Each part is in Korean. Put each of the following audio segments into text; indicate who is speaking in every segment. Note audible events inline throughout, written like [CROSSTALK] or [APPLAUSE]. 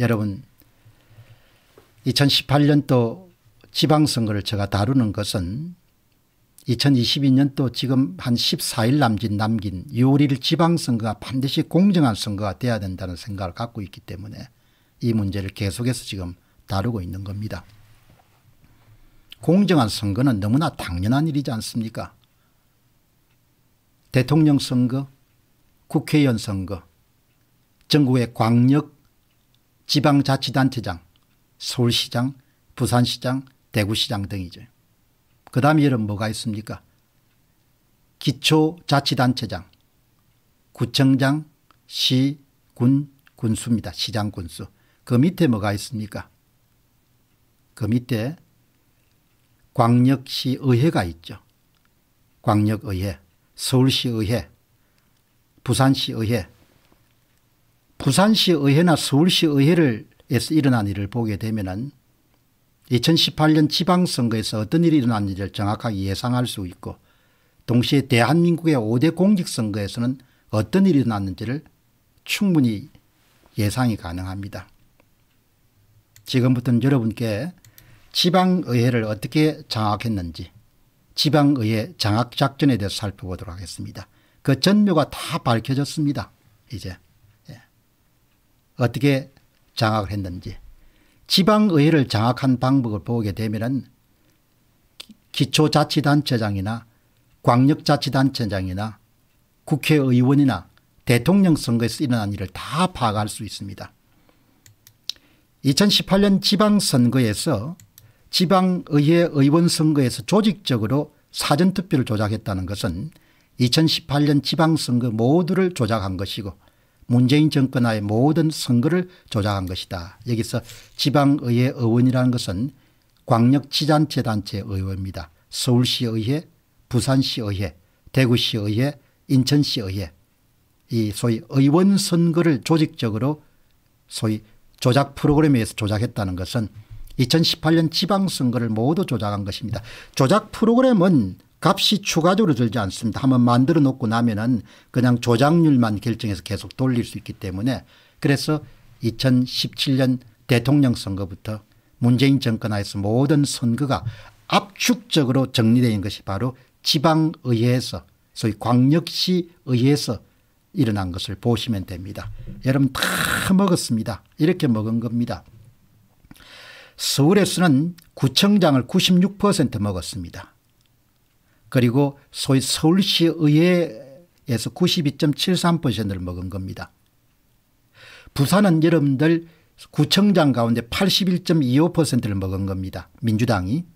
Speaker 1: 여러분 2018년도 지방선거를 제가 다루는 것은 2022년도 지금 한 14일 남짓 남긴 6월 1일 지방선거가 반드시 공정한 선거가 돼야 된다는 생각을 갖고 있기 때문에 이 문제를 계속해서 지금 다루고 있는 겁니다. 공정한 선거는 너무나 당연한 일이지 않습니까? 대통령 선거, 국회의원 선거, 전국의 광역 지방자치단체장, 서울시장, 부산시장, 대구시장 등이죠. 그 다음 에름 뭐가 있습니까? 기초자치단체장, 구청장, 시, 군, 군수입니다. 시장 군수. 그 밑에 뭐가 있습니까? 그 밑에 광역시 의회가 있죠. 광역의회, 서울시 의회, 부산시 의회, 부산시 의회나 서울시 의회에서 일어난 일을 보게 되면은 2018년 지방선거에서 어떤 일이 일어났는지를 정확하게 예상할 수 있고 동시에 대한민국의 5대 공직선거에서는 어떤 일이 일어났는지를 충분히 예상이 가능합니다. 지금부터는 여러분께 지방의회를 어떻게 장악했는지 지방의회 장악작전에 대해서 살펴보도록 하겠습니다. 그 전묘가 다 밝혀졌습니다. 이제. 어떻게 장악을 했는지 지방의회를 장악한 방법을 보게 되면 기초자치단체장이나 광역자치단체장이나 국회의원이나 대통령 선거에서 일어난 일을 다 파악할 수 있습니다. 2018년 지방선거에서 지방의회 의원선거에서 조직적으로 사전투표를 조작했다는 것은 2018년 지방선거 모두를 조작한 것이고 문재인 정권하의 모든 선거를 조작한 것이다. 여기서 지방의회 의원이라는 것은 광역지자체단체 의회입니다. 서울시의회, 부산시의회, 대구시의회, 인천시의회 이 소위 의원 선거를 조직적으로 소위 조작 프로그램에 서 조작했다는 것은 2018년 지방선거를 모두 조작한 것입니다. 조작 프로그램은 값이 추가적으로 들지 않습니다. 한번 만들어 놓고 나면은 그냥 조작률만 결정해서 계속 돌릴 수 있기 때문에 그래서 2017년 대통령 선거부터 문재인 정권 하에서 모든 선거가 압축적으로 정리된 것이 바로 지방의회에서 소위 광역시의회에서 일어난 것을 보시면 됩니다. 여러분 다 먹었습니다. 이렇게 먹은 겁니다. 서울에서는 구청장을 96% 먹었습니다. 그리고 소위 서울시의회에서 92.73%를 먹은 겁니다. 부산은 여러분들 구청장 가운데 81.25%를 먹은 겁니다. 민주당이.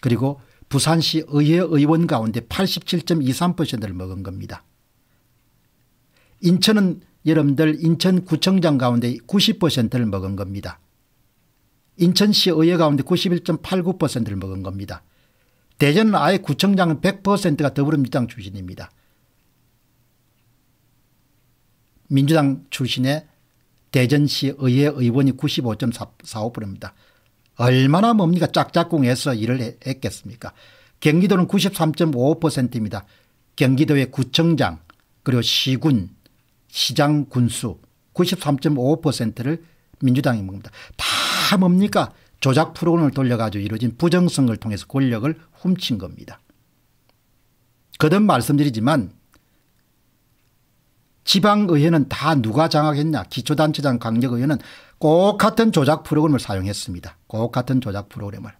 Speaker 1: 그리고 부산시 의회 의원 가운데 87.23%를 먹은 겁니다. 인천은 여러분들 인천구청장 가운데 90%를 먹은 겁니다. 인천시 의회 가운데 91.89%를 먹은 겁니다. 대전은 아예 구청장은 100%가 더불어민주당 출신입니다. 민주당 출신의 대전시 의회 의원이 95.45%입니다. 얼마나 뭡니까 짝짝꿍해서 일을 했겠습니까. 경기도는 93.55%입니다. 경기도의 구청장 그리고 시군 시장 군수 93.55%를 민주당이 먹습니다. 다 뭡니까 조작 프로그램을 돌려가지고 이루어진 부정성을 통해서 권력을 훔친 겁니다. 거듭 말씀드리지만 지방의회는 다 누가 장악했냐 기초단체장 강력의회는 꼭 같은 조작 프로그램을 사용했습니다. 꼭 같은 조작 프로그램을.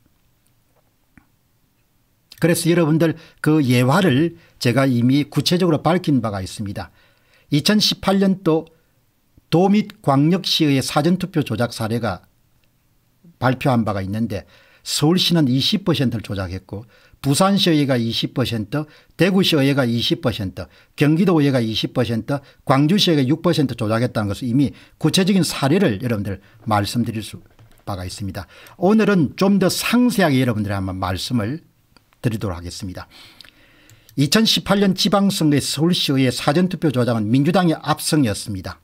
Speaker 1: 그래서 여러분들 그 예화를 제가 이미 구체적으로 밝힌 바가 있습니다. 2018년도 도 및 광역시의 사전투표 조작 사례가 발표한 바가 있는데 서울시는 20%를 조작했고 부산시의회가 20%, 대구시의회가 20%, 경기도의회가 20%, 광주시의회가 6% 조작했다는 것은 이미 구체적인 사례를 여러분들 말씀드릴 수 바가 있습니다. 오늘은 좀 더 상세하게 여러분들이 한번 말씀을 드리도록 하겠습니다. 2018년 지방선거의 서울시의회 사전투표 조작은 민주당의 압승이었습니다.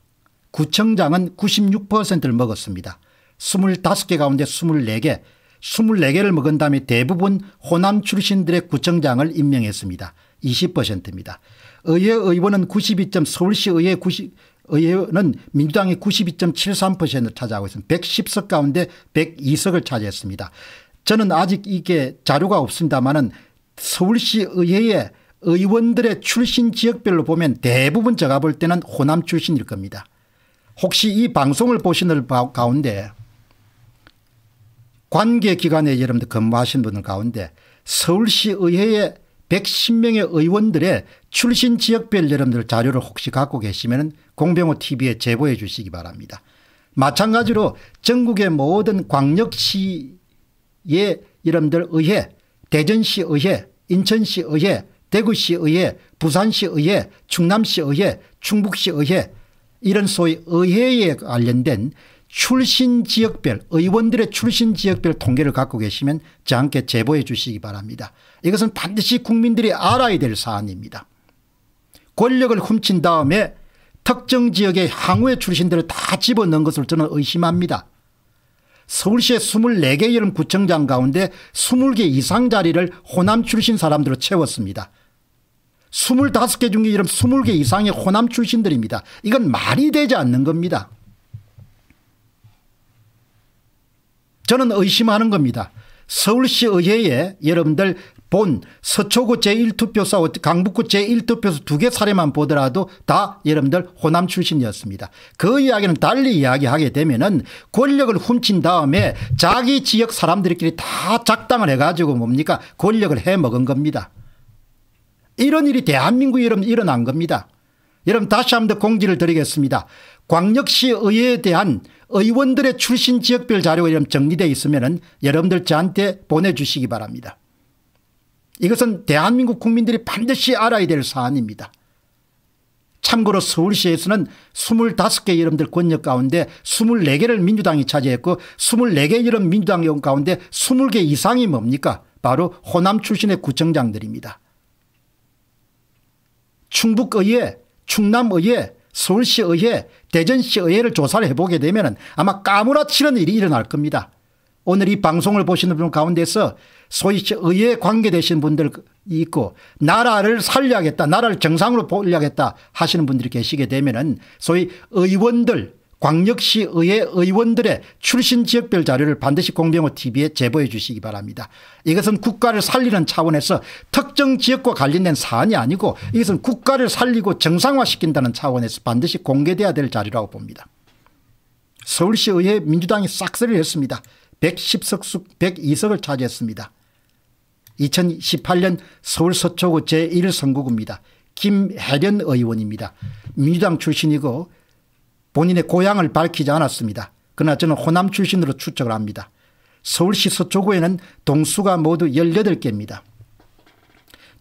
Speaker 1: 구청장은 96%를 먹었습니다. 25개 가운데 24개 24개를 먹은 다음에 대부분 호남 출신들의 구청장을 임명했습니다. 20%입니다. 의회 의원은 92점 서울시 의회 90 의회는 민주당이 92.73%를 차지하고 있습니다. 110석 가운데 102석을 차지했습니다. 저는 아직 이게 자료가 없습니다만은 서울시 의회의 의원들의 출신 지역별로 보면 대부분 제가 볼 때는 호남 출신일 겁니다. 혹시 이 방송을 보시는 가운데 관계 기관에 여러분들 근무하신 분들 가운데 서울시 의회의 110명의 의원들의 출신 지역별 여러분들 자료를 혹시 갖고 계시면 공병호 tv에 제보해 주시기 바랍니다. 마찬가지로 전국의 모든 광역시의 여러분들 의회 대전시 의회 인천시 의회 대구시 의회 부산시 의회 충남시 의회 충북시 의회 이런 소위 의회에 관련된 출신 지역별 의원들의 출신 지역별 통계를 갖고 계시면 저한테 제보해 주시기 바랍니다. 이것은 반드시 국민들이 알아야 될 사안입니다. 권력을 훔친 다음에 특정 지역의 향후의 출신들을 다 집어넣은 것을 저는 의심합니다. 서울시의 24개 이름 구청장 가운데 20개 이상 자리를 호남 출신 사람들로 채웠습니다. 25개 중에 이름 20개 이상의 호남 출신들입니다. 이건 말이 되지 않는 겁니다. 저는 의심하는 겁니다. 서울시 의회에 여러분들 본 서초구 제1투표소 강북구 제1투표소 두개 사례만 보더라도 다 여러분들 호남 출신이었습니다. 그 이야기는 달리 이야기하게 되면은 권력을 훔친 다음에 자기 지역 사람들끼리 다 작당을 해가지고 뭡니까 권력을 해먹은 겁니다. 이런 일이 대한민국에 일어난 겁니다. 여러분 다시 한번 더 공지를 드리겠습니다. 광역시의회에 대한 의원들의 출신 지역별 자료가 이런 정리되어 있으면 여러분들 저한테 보내주시기 바랍니다. 이것은 대한민국 국민들이 반드시 알아야 될 사안입니다. 참고로 서울시에서는 25개 여러분들 권력 가운데 24개를 민주당이 차지했고 24개 여름 민주당 의원 가운데 20개 이상이 뭡니까 바로 호남 출신의 구청장들입니다. 충북의회, 충남의회, 서울시의회 대전시의회를 조사를 해보게 되면 아마 까무라치는 일이 일어날 겁니다. 오늘 이 방송을 보시는 분 가운데서 소위 의회 관계되신 분들 있고 나라를 살려야겠다 나라를 정상으로 보려겠다 하시는 분들이 계시게 되면 소위 의원들 광역시의회 의원들의 출신 지역별 자료를 반드시 공병호 tv에 제보해 주시기 바랍니다. 이것은 국가를 살리는 차원에서 특정 지역과 관련된 사안이 아니고 이것은 국가를 살리고 정상화시킨다는 차원에서 반드시 공개돼야 될 자료라고 봅니다. 서울시의회 민주당이 싹쓸이를 했습니다. 110석 수 102석을 차지했습니다. 2018년 서울 서초구 제1선거구입니다. 김혜련 의원입니다. 민주당 출신이고 본인의 고향을 밝히지 않았습니다. 그러나 저는 호남 출신으로 추측을 합니다. 서울시 서초구에는 동수가 모두 18개입니다.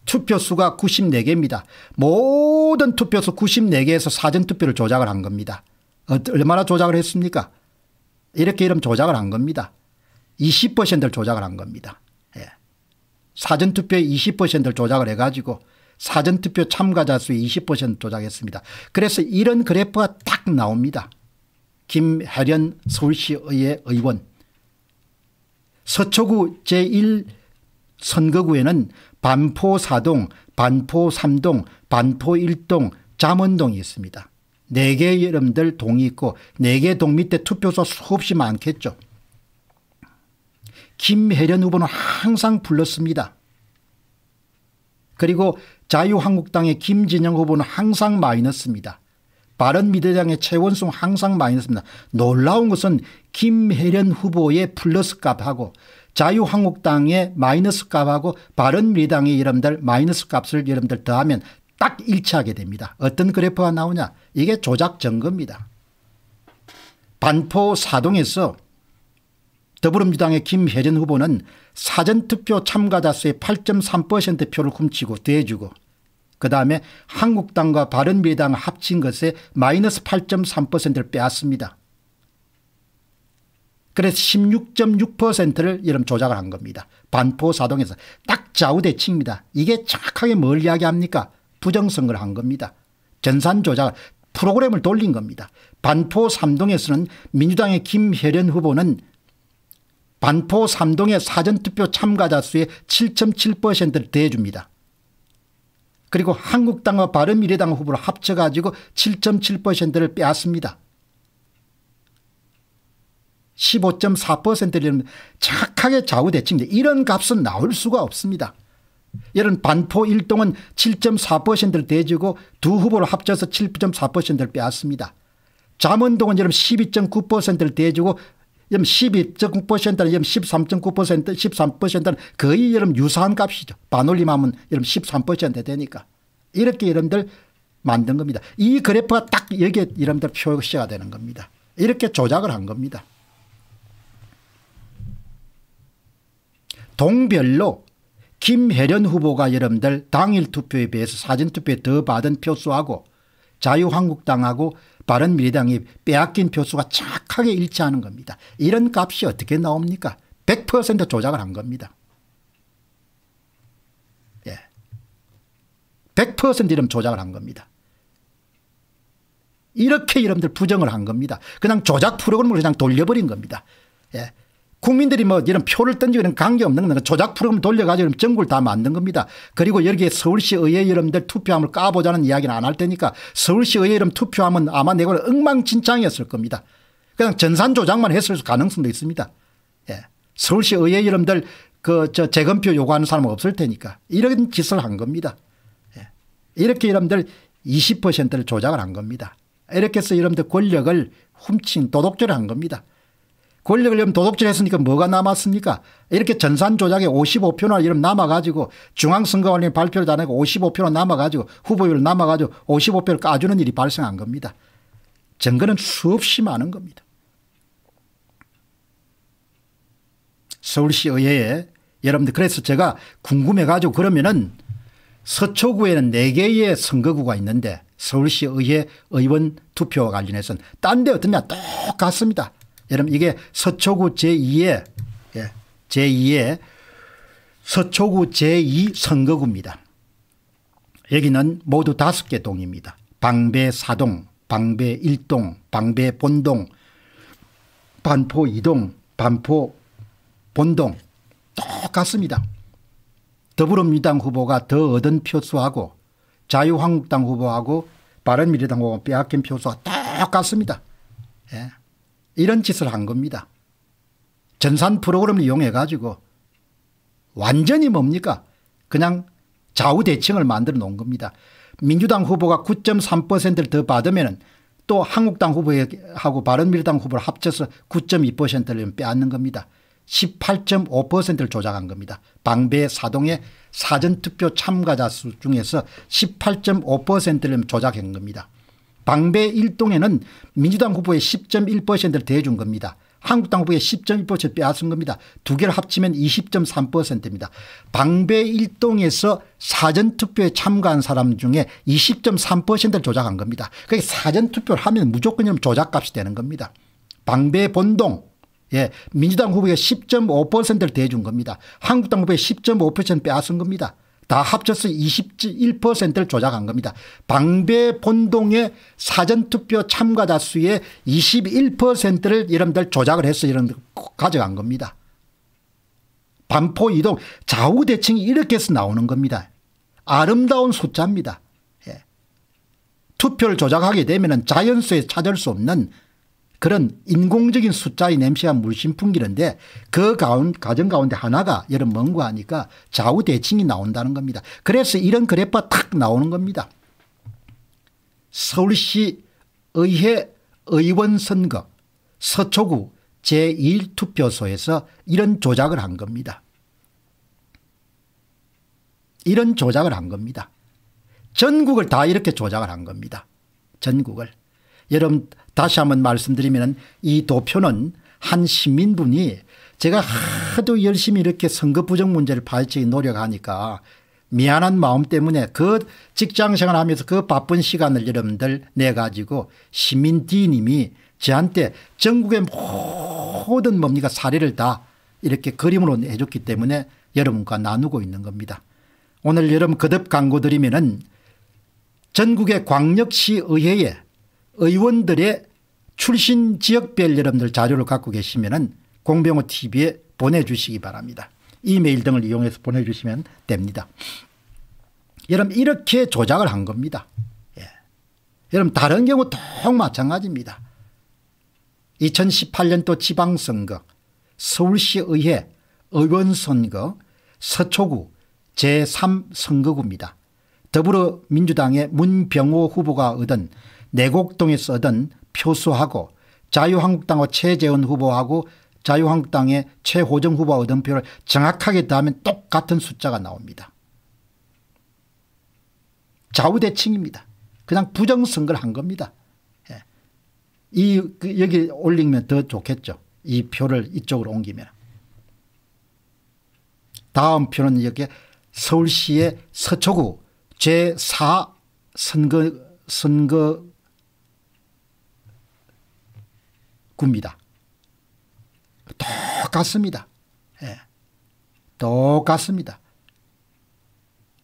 Speaker 1: 투표수가 94개입니다. 모든 투표수 94개에서 사전투표를 조작을 한 겁니다. 어, 얼마나 조작을 했습니까? 이렇게 이름 조작을 한 겁니다. 20%를 조작을 한 겁니다. 예. 사전투표에 20%를 조작을 해가지고 사전투표 참가자 수의 20% 조작했습니다. 그래서 이런 그래프가 딱 나옵니다. 김혜련 서울시의회 의원 서초구 제1선거구에는 반포 4동, 반포 3동, 반포 1동, 잠원동이 있습니다. 4개 여러분들 동이 있고 4개 동 밑에 투표소 수없이 많겠죠. 김혜련 후보는 항상 불렀습니다. 그리고 자유한국당의 김진영 후보는 항상 마이너스입니다. 바른미래당의 최원순 항상 마이너스입니다. 놀라운 것은 김혜련 후보의 플러스 값하고 자유한국당의 마이너스 값하고 바른미래당의 여러분들 마이너스 값을 여러분들 더하면 딱 일치하게 됩니다. 어떤 그래프가 나오냐 이게 조작 증거입니다. 반포 사동에서 더불어민주당의 김혜련 후보는 사전투표 참가자 수의 8.3%표를 훔치고 대주고 그다음에 한국당과 바른미래당 합친 것에 마이너스 8.3%를 빼앗습니다. 그래서 16.6%를 이름 조작을 한 겁니다. 반포사동에서 딱 좌우대칭입니다. 이게 정확하게 뭘 이야기합니까? 부정선거를 한 겁니다. 전산조작 프로그램을 돌린 겁니다. 반포 3동에서는 민주당의 김혜련 후보는 반포 3동의 사전투표 참가자 수의 7.7%를 대줍니다. 그리고 한국당과 바른미래당 후보를 합쳐가지고 7.7%를 빼앗습니다. 15.4%를 착하게 좌우대칭입니 이런 값은 나올 수가 없습니다. 이런 반포 일동은 7.4%를 대주고 두 후보를 합쳐서 7.4%를 빼앗습니다. 잠원동은 여러 12.9%를 대주고 여름 12.9%나 13.9% 13%는 거의 여름 유사한 값이죠. 반올림하면 여름 13% 되니까. 이렇게 여러분들 만든 겁니다. 이 그래프가 딱 여기에 여러분들 표시가 되는 겁니다. 이렇게 조작을 한 겁니다. 동별로 김혜련 후보가 여러분들 당일 투표에 비해서 사전 투표에 더 받은 표수하고 자유한국당하고 바른미래당이 빼앗긴 표수가 착하게 일치하는 겁니다. 이런 값이 어떻게 나옵니까? 100% 조작을 한 겁니다. 예. 100% 이름 조작을 한 겁니다. 이렇게 이름들 부정을 한 겁니다. 그냥 조작 프로그램을 그냥 돌려버린 겁니다. 예. 국민들이 뭐 이런 표를 던지고 이런 관계없는 거 조작 프로그램 돌려가지고 전국을 다 만든 겁니다. 그리고 여기에 서울시 의회 여러분들 투표함을 까보자는 이야기는 안 할 테니까 서울시 의회 여러분 투표함은 아마 내걸 엉망진창이었을 겁니다. 그냥 전산 조작만 했을 가능성도 있습니다. 예. 서울시 의회 여러분들 그 저 재검표 요구하는 사람은 없을 테니까 이런 짓을 한 겁니다. 예. 이렇게 여러분들 20%를 조작을 한 겁니다. 이렇게 해서 여러분들 권력을 훔친 도덕질을한 겁니다. 권력을 려면 도덕질했으니까 뭐가 남았습니까? 이렇게 전산 조작에 55표나 이름 남아가지고 중앙선거관리 발표를 안 하고 55표나 남아가지고 후보율 남아가지고 55표를 까주는 일이 발생한 겁니다. 증거는 수없이 많은 겁니다. 서울시 의회에 여러분들 그래서 제가 궁금해가지고 그러면은 서초구에는 4개의 선거구가 있는데 서울시 의회 의원 투표와 관련해서는 딴 데 어떠냐 똑같습니다. 여러분 이게 서초구 제2의 예, 제2의 서초구 제2 선거구입니다. 여기는 모두 다섯 개 동입니다. 방배 4동, 방배 1동, 방배 본동, 반포 2동, 반포 본동 똑같습니다. 더불어민주당 후보가 더 얻은 표수하고 자유한국당 후보하고 바른미래당 후보 빼앗긴 표수가 똑같습니다. 예. 이런 짓을 한 겁니다. 전산 프로그램을 이용해 가지고 완전히 뭡니까 그냥 좌우대칭을 만들어 놓은 겁니다. 민주당 후보가 9.3%를 더 받으면 또 한국당 후보하고 바른미래당 후보를 합쳐서 9.2%를 빼앗는 겁니다. 18.5%를 조작한 겁니다. 방배 사동의 사전투표 참가자 수 중에서 18.5%를 조작한 겁니다. 방배 1동에는 민주당 후보의 10.1%를 대준 겁니다. 한국당 후보의 10.1%를 빼앗은 겁니다. 두 개를 합치면 20.3%입니다. 방배 1동에서 사전투표에 참가한 사람 중에 20.3%를 조작한 겁니다. 그게 사전투표를 하면 무조건 조작값이 되는 겁니다. 방배 본동 예, 민주당 후보의 10.5%를 대준 겁니다. 한국당 후보의 10.5%를 빼앗은 겁니다. 다 합쳐서 21%를 조작한 겁니다. 방배 본동의 사전투표 참가자 수의 21%를 여러분들 조작을 해서 여러분들 가져간 겁니다. 반포 이동 좌우대칭이 이렇게 해서 나오는 겁니다. 아름다운 숫자입니다. 예. 투표를 조작하게 되면 자연수에 찾을 수 없는 그런 인공적인 숫자의 냄새가 물씬 풍기는데 그 가운, 과정 가운데 하나가 여름 뭔가 하니까 좌우 대칭이 나온다는 겁니다. 그래서 이런 그래프가 탁 나오는 겁니다. 서울시 의회 의원 선거 서초구 제1투표소에서 이런 조작을 한 겁니다. 이런 조작을 한 겁니다. 전국을 다 이렇게 조작을 한 겁니다. 전국을. 여러분 다시 한번 말씀드리면 이 도표는 한 시민분이 제가 하도 열심히 이렇게 선거 부정 문제를 파헤치기 노력하니까 미안한 마음 때문에 그 직장생활 하면서 그 바쁜 시간을 여러분들 내 가지고 시민 D님이 저한테 전국의 모든 뭡니까 사례를 다 이렇게 그림으로 해줬기 때문에 여러분과 나누고 있는 겁니다. 오늘 여러분 거듭 광고 드리면은 전국의 광역시 의회에 의원들의 출신 지역별 여러분들 자료를 갖고 계시면 공병호 TV에 보내주시기 바랍니다. 이메일 등을 이용해서 보내주시면 됩니다. 여러분 이렇게 조작을 한 겁니다. 예. 여러분 다른 경우 똑 마찬가지입니다. 2018년도 지방선거 서울시의회 의원선거 서초구 제3선거구입니다. 더불어민주당의 문병호 후보가 얻은 내곡동에 서던 표수하고 자유한국당과 최재원 후보하고 자유한국당의 최호정 후보가 얻은 표를 정확하게 더하면 똑같은 숫자가 나옵니다. 좌우대칭입니다. 그냥 부정선거를 한 겁니다. 예. 이 그 여기 올리면 더 좋겠죠. 이 표를 이쪽으로 옮기면. 다음 표는 여기 서울시의 서초구 제4 선거 선거 굽니다. 똑같습니다. 예. 똑같습니다.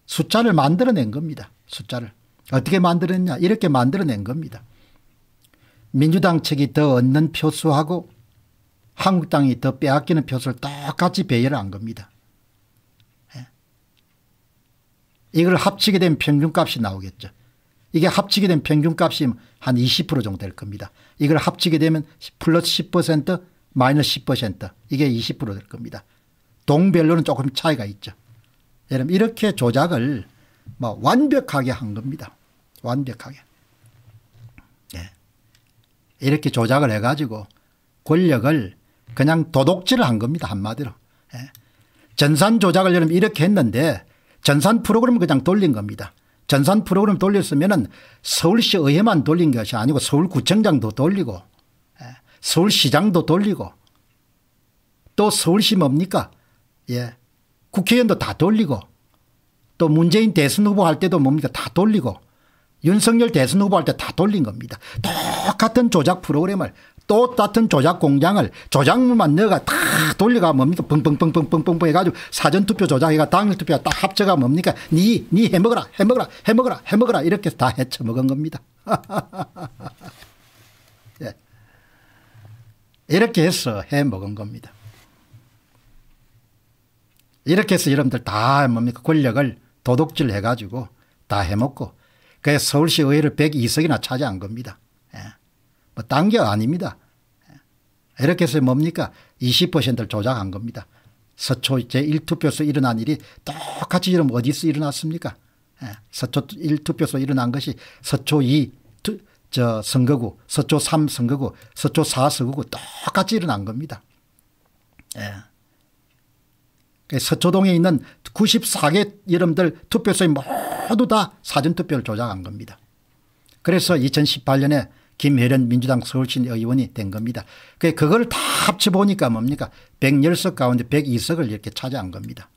Speaker 1: 숫자를 만들어낸 겁니다. 숫자를. 어떻게 만들었냐. 이렇게 만들어낸 겁니다. 민주당 측이 더 얻는 표수하고 한국당이 더 빼앗기는 표수를 똑같이 배열한 겁니다. 예. 이걸 합치게 된 평균값이 나오겠죠. 이게 합치게 된 평균값이 한 20% 정도 될 겁니다. 이걸 합치게 되면 플러스 10% 마이너스 10% 이게 20%될 겁니다. 동별로는 조금 차이가 있죠. 여러분 이렇게 조작을 뭐 완벽하게 한 겁니다. 완벽하게. 네. 이렇게 조작을 해가지고 권력을 그냥 도둑질을 한 겁니다. 한마디로. 네. 전산 조작을 여러분 이렇게 했는데 전산 프로그램을 그냥 돌린 겁니다. 전산 프로그램 돌렸으면은 서울시 의회만 돌린 것이 아니고 서울구청장도 돌리고 예, 서울시장도 돌리고 또 서울시 뭡니까? 예. 국회의원도 다 돌리고 또 문재인 대선 후보 할 때도 뭡니까? 다 돌리고 윤석열 대선 후보 할 때 다 돌린 겁니다. 똑같은 조작 프로그램을 또같은 조작 공장을 조작물만 넣어가 다 돌려가 뭡니까 뻥뻥뻥뻥뻥뻥 해가지고 사전투표 조작해가 당일투표가 딱 합쳐가 뭡니까 니 니 해먹어라 해먹어라 해먹어라 해먹어라 이렇게 다 해쳐먹은 겁니다. [LAUGHS] 예. 이렇게 해서 해먹은 겁니다. 이렇게 해서 여러분들 다 뭡니까 권력을 도둑질 해가지고 다 해먹고 그게 서울시 의회를 102석이나 차지한 겁니다. 뭐 딴게 아닙니다. 이렇게 해서 뭡니까? 20%를 조작한 겁니다. 서초 제1투표소 일어난 일이 똑같이 이러 어디서 일어났습니까? 예, 서초 1투표소 일어난 것이 서초 2, 투, 저 선거구, 서초 3 선거구, 서초 4 선거구 똑같이 일어난 겁니다. 예. 그 서초동에 있는 94개 여러분들 투표소에 모두 다 사전투표를 조작한 겁니다. 그래서 2018년에 김혜련 민주당 서울시 의원이 된 겁니다. 그 그걸 다 합쳐보니까 뭡니까 110석 가운데 102석을 이렇게 차지한 겁니다.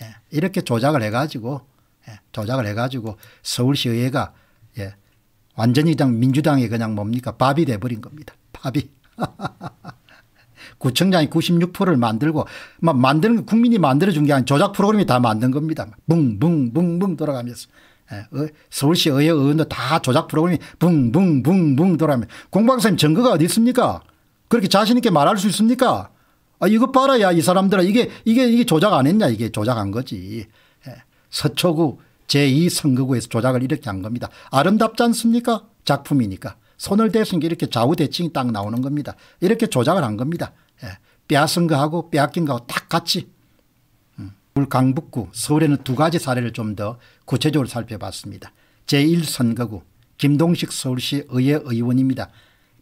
Speaker 1: 예. 이렇게 조작을 해가지고 예. 조작을 해가지고 서울시의회가 예. 완전히 그냥 민주당이 그냥 뭡니까 밥이 돼버린 겁니다. 밥이. [LAUGHS] 구청장이 96%를 만들고 만드는 국민이 만들어준 게 아니라 조작 프로그램이 다 만든 겁니다. 뭉뭉뭉뭉 돌아가면서. 예, 서울시 의회 의원도 다 조작 프로그램이 붕붕붕붕 돌아가면 공방사님 증거가 어디 있습니까? 그렇게 자신 있게 말할 수 있습니까? 아, 이거 봐라야 이 사람들아 이게 이게 이게 조작 안 했냐 이게 조작한 거지. 예, 서초구 제2선거구에서 조작을 이렇게 한 겁니다. 아름답지 않습니까? 작품이니까. 손을 대신 이렇게 좌우대칭이 딱 나오는 겁니다. 이렇게 조작을 한 겁니다. 빼앗은 예, 거하고 빼앗긴 거하고 딱 같이 서울 강북구 서울에는 두 가지 사례를 좀 더 구체적으로 살펴봤습니다. 제1선거구 김동식 서울시 의회 의원입니다.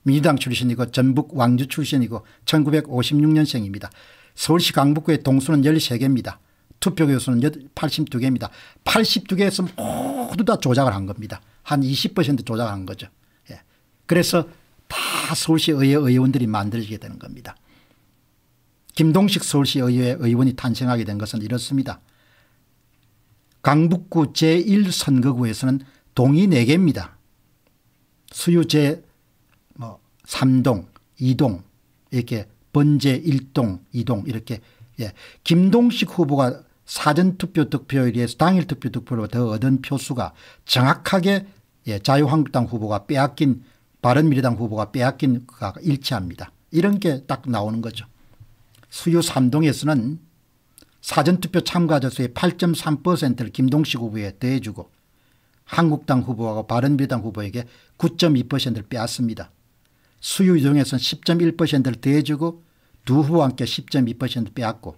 Speaker 1: 민주당 출신이고 전북 왕주 출신이고 1956년생입니다. 서울시 강북구의 동수는 13개입니다. 투표 교수는 82개입니다. 82개에서 모두 다 조작을 한 겁니다. 한 20% 조작을 한 거죠. 예. 그래서 다 서울시 의회 의원들이 만들어지게 되는 겁니다. 김동식 서울시 의회 의원이 탄생하게 된 것은 이렇습니다. 강북구 제1선거구에서는 동이 4개입니다. 수유 제3동, 뭐 2동 이렇게 번제 1동, 2동 이렇게 예. 김동식 후보가 사전투표 득표에 비해서 당일 투표 득표로 더 얻은 표수가 정확하게 예, 자유한국당 후보가 빼앗긴 바른미래당 후보가 빼앗긴 그가 일치합니다. 이런 게 딱 나오는 거죠. 수유 3동에서는 사전투표 참가자 수의 8.3%를 김동식 후보에 대해주고 한국당 후보하고 바른비당 후보에게 9.2%를 빼앗습니다. 수유 2동에서는 10.1%를 대해주고 두 후보와 함께 10.2% 빼앗고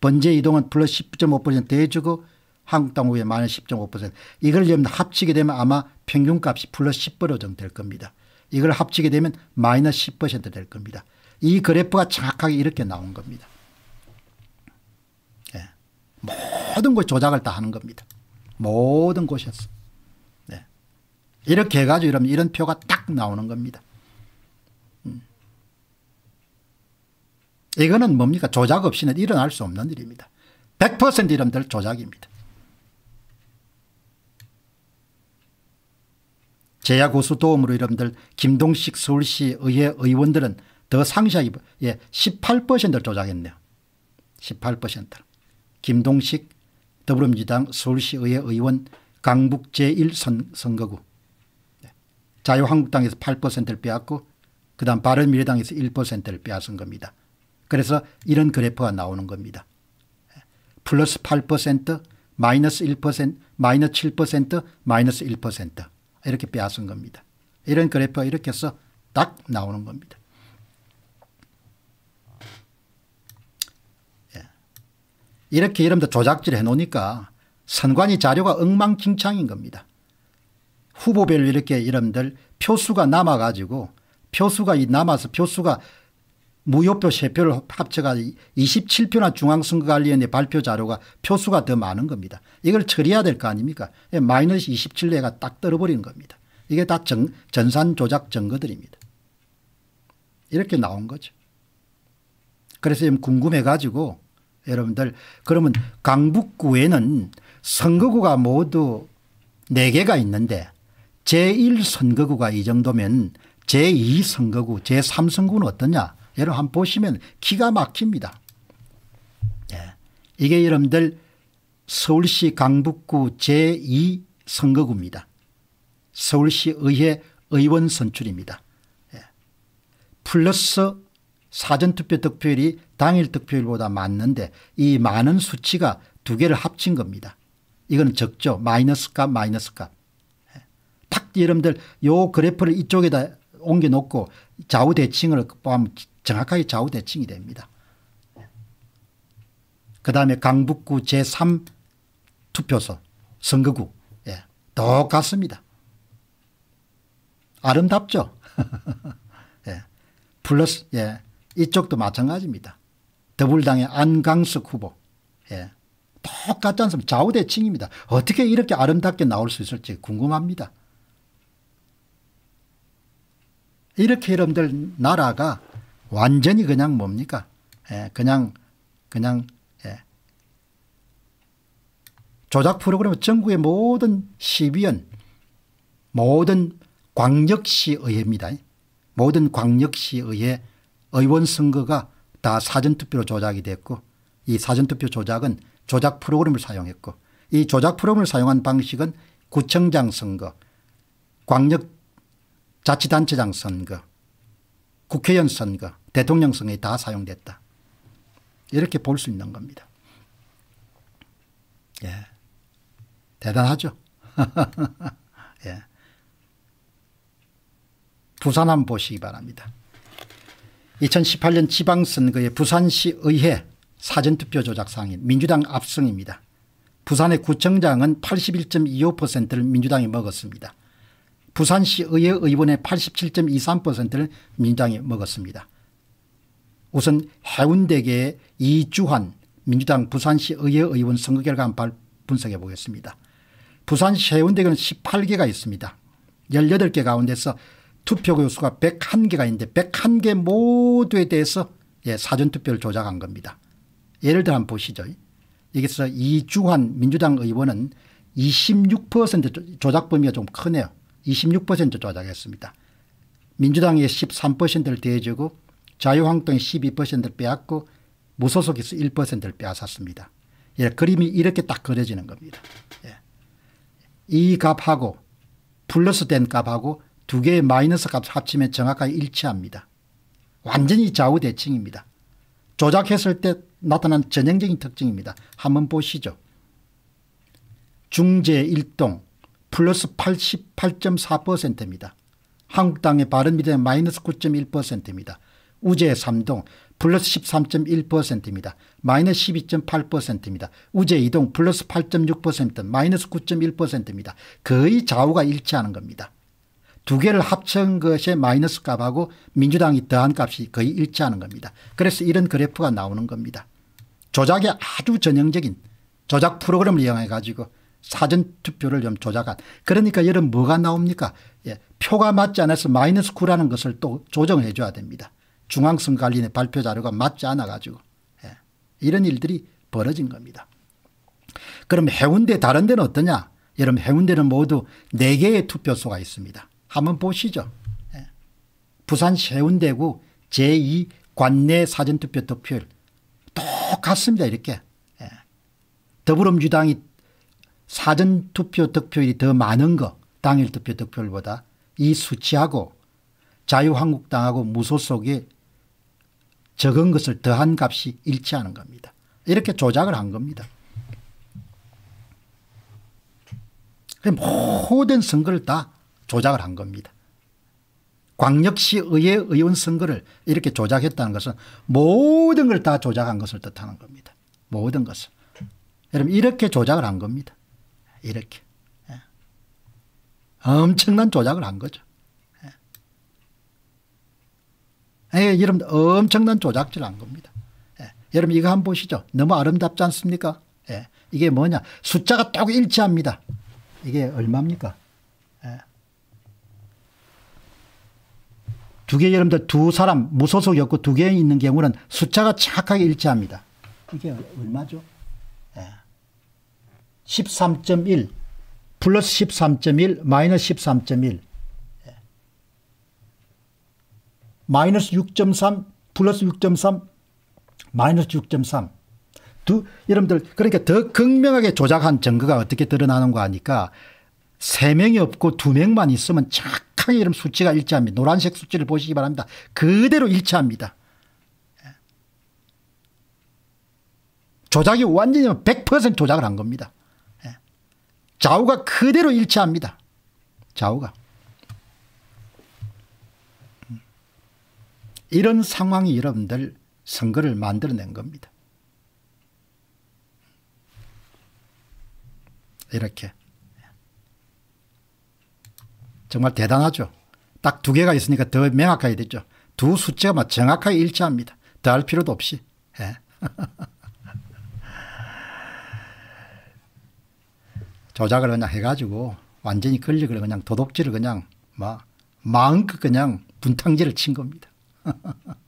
Speaker 1: 번제 이동은 플러스 10.5% 대해주고 한국당 후보에 마이너스 10.5% 이걸 합치게 되면 아마 평균값이 플러스 10% 정도 될 겁니다. 이걸 합치게 되면 마이너스 10%될 겁니다. 이 그래프가 정확하게 이렇게 나온 겁니다. 예. 모든 곳 조작을 다 하는 겁니다. 모든 곳에서. 예. 이렇게 해가지고 이러면 이런 표가 딱 나오는 겁니다. 음. 이거는 뭡니까? 조작 없이는 일어날 수 없는 일입니다. 100% 이러면 조작입니다. 제야 고수 도움으로 이름들 김동식 서울시 의회 의원들은 더 상시하게 18%를 예, 조작했네요. 18%. 김동식 더불어민주당 서울시의회 의원 강북 제1선거구 자유한국당에서 8%를 빼앗고 그 다음 바른미래당에서 1%를 빼앗은 겁니다. 그래서 이런 그래프가 나오는 겁니다. 네. 플러스 8%, 마이너스 1%, 마이너스 7%, 마이너스 1% 이렇게 빼앗은 겁니다. 이런 그래프가 이렇게 해서 딱 나오는 겁니다. 이렇게 이름도 조작질 해놓으니까 선관위 자료가 엉망진창인 겁니다. 후보별로 이렇게 이름들 표수가 남아가지고 표수가 남아서 표수가 무효표 3표를 합쳐가 지고 27표나 중앙선거관리위원회 발표 자료가 표수가 더 많은 겁니다. 이걸 처리해야 될 거 아닙니까? 예, 마이너스 27레가 딱 떨어버리는 겁니다. 이게 다 정, 전산 조작 증거들입니다. 이렇게 나온 거죠. 그래서 궁금해가지고 여러분들 그러면 강북구에는 선거구가 모두 4개가 있는데 제1선거구가 이 정도면 제2선거구 제3선거구는 어떠냐 여러분 한번 보시면 기가 막힙니다. 예. 이게 여러분들 서울시 강북구 제2선거구입니다. 서울시 의회 의원 선출입니다. 예. 플러스 사전투표 득표율이 당일 득표율보다 많는데 이 많은 수치가 두 개를 합친 겁니다. 이건 적죠. 마이너스 값 마이너스 값. 예. 탁 여러분들 요 그래프를 이쪽에다 옮겨놓고 좌우대칭을 포함 정확하게 좌우대칭이 됩니다. 예. 그 다음에 강북구 제3 투표소 선거구 예, 똑같습니다. 아름답죠. [LAUGHS] 예, 플러스 예, 이쪽도 마찬가지입니다. 더불당의 안강석 후보. 예. 똑같지 않습니까? 좌우대칭입니다. 어떻게 이렇게 아름답게 나올 수 있을지 궁금합니다. 이렇게 여러분들 나라가 완전히 그냥 뭡니까? 예, 그냥 그냥 예. 조작 프로그램 전국의 모든 시비원 모든 광역시의회입니다. 모든 광역시의회 의원 선거가 다 사전투표로 조작이 됐고 이 사전투표 조작은 조작 프로그램을 사용했고 이 조작 프로그램을 사용한 방식은 구청장 선거, 광역 자치단체장 선거, 국회의원 선거, 대통령 선거에 다 사용됐다. 이렇게 볼 수 있는 겁니다. 예. 대단하죠? [LAUGHS] 예. 부산 한번 보시기 바랍니다. 2018년 지방선거의 부산시 의회 사전투표 조작상인 민주당 압승입니다. 부산의 구청장은 81.25%를 민주당이 먹었습니다. 부산시 의회 의원의 87.23%를 민주당이 먹었습니다. 우선 해운대계 이주환 민주당 부산시 의회 의원 선거 결과 한번 분석해 보겠습니다. 부산시 해운대교는 18개가 있습니다. 18개 가운데서 투표 교수가 101개가 있는데 101개 모두에 대해서 예, 사전투표를 조작한 겁니다. 예를 들어 한번 보시죠. 여기서 이주환 민주당 의원은 26% 조작 범위가 좀 크네요. 26% 조작했습니다. 민주당이 13%를 대주고 자유한국당이 12%를 빼앗고 무소속에서 1%를 빼앗았습니다. 예, 그림이 이렇게 딱 그려지는 겁니다. 예. 이 값하고 플러스 된 값하고 두 개의 마이너스 값 합치면 정확하게 일치합니다. 완전히 좌우대칭입니다. 조작했을 때 나타난 전형적인 특징입니다. 한번 보시죠. 중재 1동 플러스 88.4%입니다. 한국당의 바른미래당 마이너스 9.1%입니다. 우재 3동 플러스 13.1%입니다. 마이너스 12.8%입니다. 우재 2동 플러스 8.6% 마이너스 9.1%입니다. 거의 좌우가 일치하는 겁니다. 두 개를 합친 것의 마이너스 값하고 민주당이 더한 값이 거의 일치하는 겁니다. 그래서 이런 그래프가 나오는 겁니다. 조작이 아주 전형적인 조작 프로그램을 이용해 가지고 사전투표를 좀 조작한 그러니까 여러분 뭐가 나옵니까 예, 표가 맞지 않아서 마이너스 9라는 것을 또 조정해 줘야 됩니다. 중앙선관리의 발표 자료가 맞지 않아 가지고 예, 이런 일들이 벌어진 겁니다. 그럼 해운대 다른 데는 어떠냐 여러분 해운대는 모두 4개의 투표소가 있습니다. 한번 보시죠. 예. 부산 세운대구 제2 관내 사전투표 투표율 똑같습니다. 이렇게. 예. 더불어민주당이 사전투표 득표율이 더 많은 거 당일 투표 득표율보다 이 수치하고 자유한국당하고 무소속이 적은 것을 더한 값이 일치하는 겁니다. 이렇게 조작을 한 겁니다. 모든 선거를 다 조작을 한 겁니다. 광역시의회 의원 선거를 이렇게 조작했다는 것은 모든 걸 다 조작한 것을 뜻하는 겁니다. 모든 것을. 여러분 이렇게 조작을 한 겁니다. 이렇게. 예. 엄청난 조작을 한 거죠. 예, 예 여러분 엄청난 조작질 한 겁니다. 예. 여러분 이거 한번 보시죠. 너무 아름답지 않습니까? 예. 이게 뭐냐. 숫자가 똑 일치합니다. 이게 얼마입니까? 두 개, 의여러분들두 사람 무소속이었고 두 개 있는 경우는 숫자가 착하게 일치합니다. 이게 얼마죠? 13.1 예. 플러스 13.1 마이너스 13.1 예. 마이너스 6.3 플러스 6.3 마이너스 6.3 두, 여러분들 그러니까 더 극명하게 조작한 증거가 어떻게 드러나는 거 아니까 3명이 없고 2명만 있으면 착 정게 이름 수치가 일치합니다. 노란색 수치를 보시기 바랍니다. 그대로 일치합니다. 예. 조작이 완전히 100% 조작을 한 겁니다. 예. 좌우가 그대로 일치합니다. 좌우가. 음. 이런 상황이 여러분들 선거를 만들어낸 겁니다. 이렇게. 정말 대단하죠. 딱 두 개가 있으니까 더 명확하게 됐죠. 두 숫자가 정확하게 일치합니다. 더 할 필요도 없이. 예. [LAUGHS] 조작을 그냥 해가지고 완전히 권력을 그냥 도둑질을 그냥 막 마음껏 그냥 분탕질을 친 겁니다. [LAUGHS]